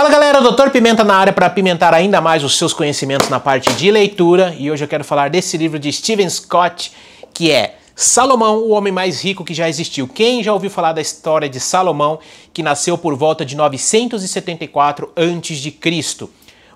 Fala galera, Doutor Pimenta na área para apimentar ainda mais os seus conhecimentos na parte de leitura e hoje eu quero falar desse livro de Steven Scott que é Salomão, o homem mais rico que já existiu. Quem já ouviu falar da história de Salomão que nasceu por volta de 974 a.C.?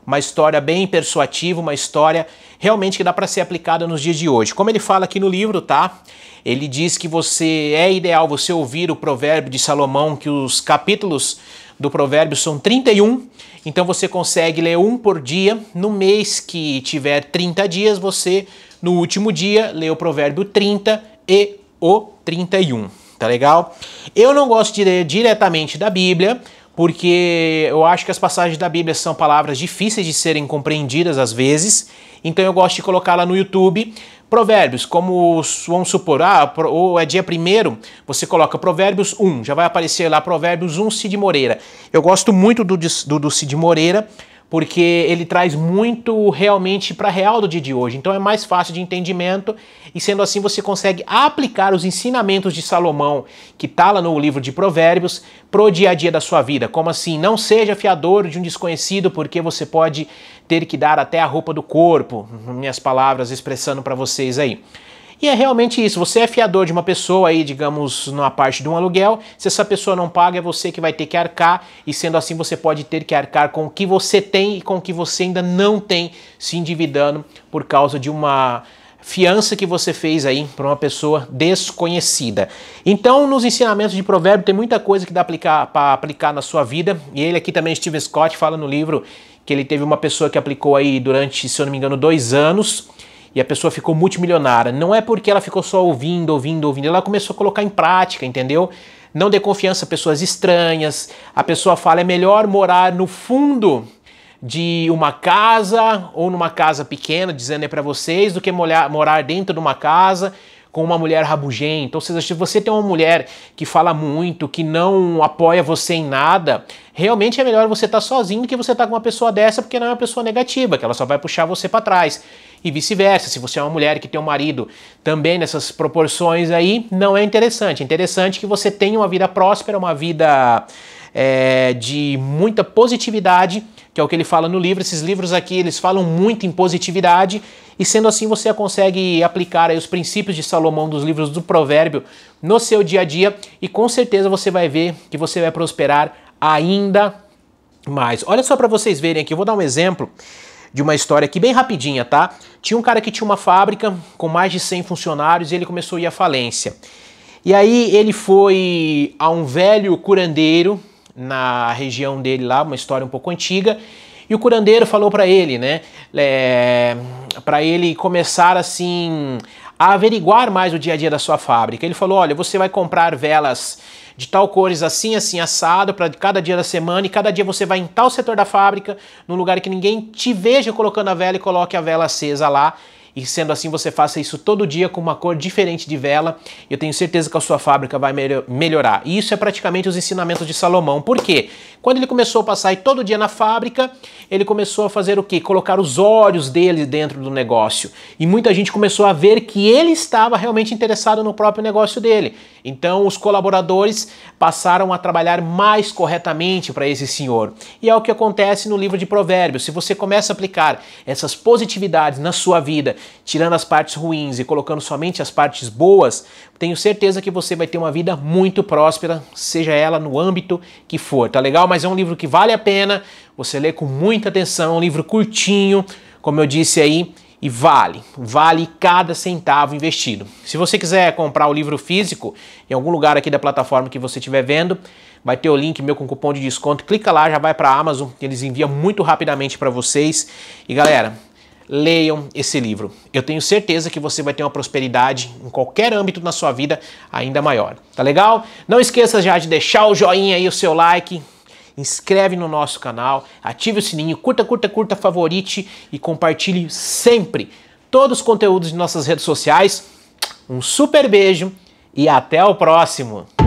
uma história bem persuativa, uma história realmente que dá para ser aplicada nos dias de hoje. Como ele fala aqui no livro, tá? Ele diz que você é ideal você ouvir o provérbio de Salomão, que os capítulos do provérbio são 31, então você consegue ler um por dia. No mês que tiver 30 dias, você no último dia lê o provérbio 30 e o 31. Tá legal? Eu não gosto de ler diretamente da Bíblia, porque eu acho que as passagens da Bíblia são palavras difíceis de serem compreendidas às vezes, então eu gosto de colocá-la no YouTube. Provérbios, como vamos supor, ah, ou é dia primeiro, você coloca Provérbios 1, já vai aparecer lá Provérbios 1 Cid Moreira. Eu gosto muito do, do, do Cid Moreira, porque ele traz muito realmente para a real do dia de hoje. Então é mais fácil de entendimento e sendo assim você consegue aplicar os ensinamentos de Salomão que está lá no livro de Provérbios pro dia a dia da sua vida. Como assim, não seja fiador de um desconhecido porque você pode ter que dar até a roupa do corpo. Minhas palavras expressando para vocês aí. E é realmente isso, você é fiador de uma pessoa aí, digamos, numa parte de um aluguel, se essa pessoa não paga, é você que vai ter que arcar, e sendo assim você pode ter que arcar com o que você tem e com o que você ainda não tem, se endividando por causa de uma fiança que você fez aí para uma pessoa desconhecida. Então, nos ensinamentos de provérbio tem muita coisa que dá para aplicar na sua vida. E ele aqui também, Steve Scott, fala no livro que ele teve uma pessoa que aplicou aí durante, se eu não me engano, dois anos e a pessoa ficou multimilionária. Não é porque ela ficou só ouvindo, ouvindo, ouvindo, ela começou a colocar em prática, entendeu? Não dê confiança a pessoas estranhas. A pessoa fala é melhor morar no fundo de uma casa ou numa casa pequena, dizendo é para vocês, do que morar dentro de uma casa com uma mulher rabugenta. Ou seja, se você tem uma mulher que fala muito, que não apoia você em nada, realmente é melhor você estar tá sozinho que você estar tá com uma pessoa dessa, porque não é uma pessoa negativa, que ela só vai puxar você para trás. E vice-versa, se você é uma mulher que tem um marido também nessas proporções aí, não é interessante. É interessante que você tenha uma vida próspera, uma vida é, de muita positividade que é o que ele fala no livro. Esses livros aqui, eles falam muito em positividade e sendo assim você consegue aplicar os princípios de Salomão dos livros do provérbio no seu dia a dia e com certeza você vai ver que você vai prosperar ainda mais. Olha só para vocês verem aqui, eu vou dar um exemplo de uma história aqui bem rapidinha, tá? Tinha um cara que tinha uma fábrica com mais de 100 funcionários e ele começou a ir à falência. E aí ele foi a um velho curandeiro na região dele lá, uma história um pouco antiga. E o curandeiro falou para ele, né, é, para ele começar assim a averiguar mais o dia a dia da sua fábrica. Ele falou: olha, você vai comprar velas de tal cores assim, assim, assado, para cada dia da semana, e cada dia você vai em tal setor da fábrica, num lugar que ninguém te veja colocando a vela e coloque a vela acesa lá e sendo assim você faça isso todo dia com uma cor diferente de vela, eu tenho certeza que a sua fábrica vai melhorar. E isso é praticamente os ensinamentos de Salomão. Por quê? Quando ele começou a passar todo dia na fábrica, ele começou a fazer o quê? Colocar os olhos dele dentro do negócio. E muita gente começou a ver que ele estava realmente interessado no próprio negócio dele. Então os colaboradores passaram a trabalhar mais corretamente para esse senhor. E é o que acontece no livro de Provérbios. Se você começa a aplicar essas positividades na sua vida, tirando as partes ruins e colocando somente as partes boas, tenho certeza que você vai ter uma vida muito próspera, seja ela no âmbito que for, tá legal? Mas é um livro que vale a pena você lê com muita atenção, um livro curtinho, como eu disse aí, e vale, vale cada centavo investido. Se você quiser comprar o livro físico em algum lugar aqui da plataforma que você estiver vendo, vai ter o link meu com cupom de desconto. Clica lá, já vai para a Amazon, eles enviam muito rapidamente para vocês. E galera, leiam esse livro. Eu tenho certeza que você vai ter uma prosperidade em qualquer âmbito na sua vida ainda maior. Tá legal? Não esqueça já de deixar o joinha e o seu like. Inscreve no nosso canal, ative o sininho, curta, curta, curta, favorite e compartilhe sempre todos os conteúdos de nossas redes sociais. Um super beijo e até o próximo!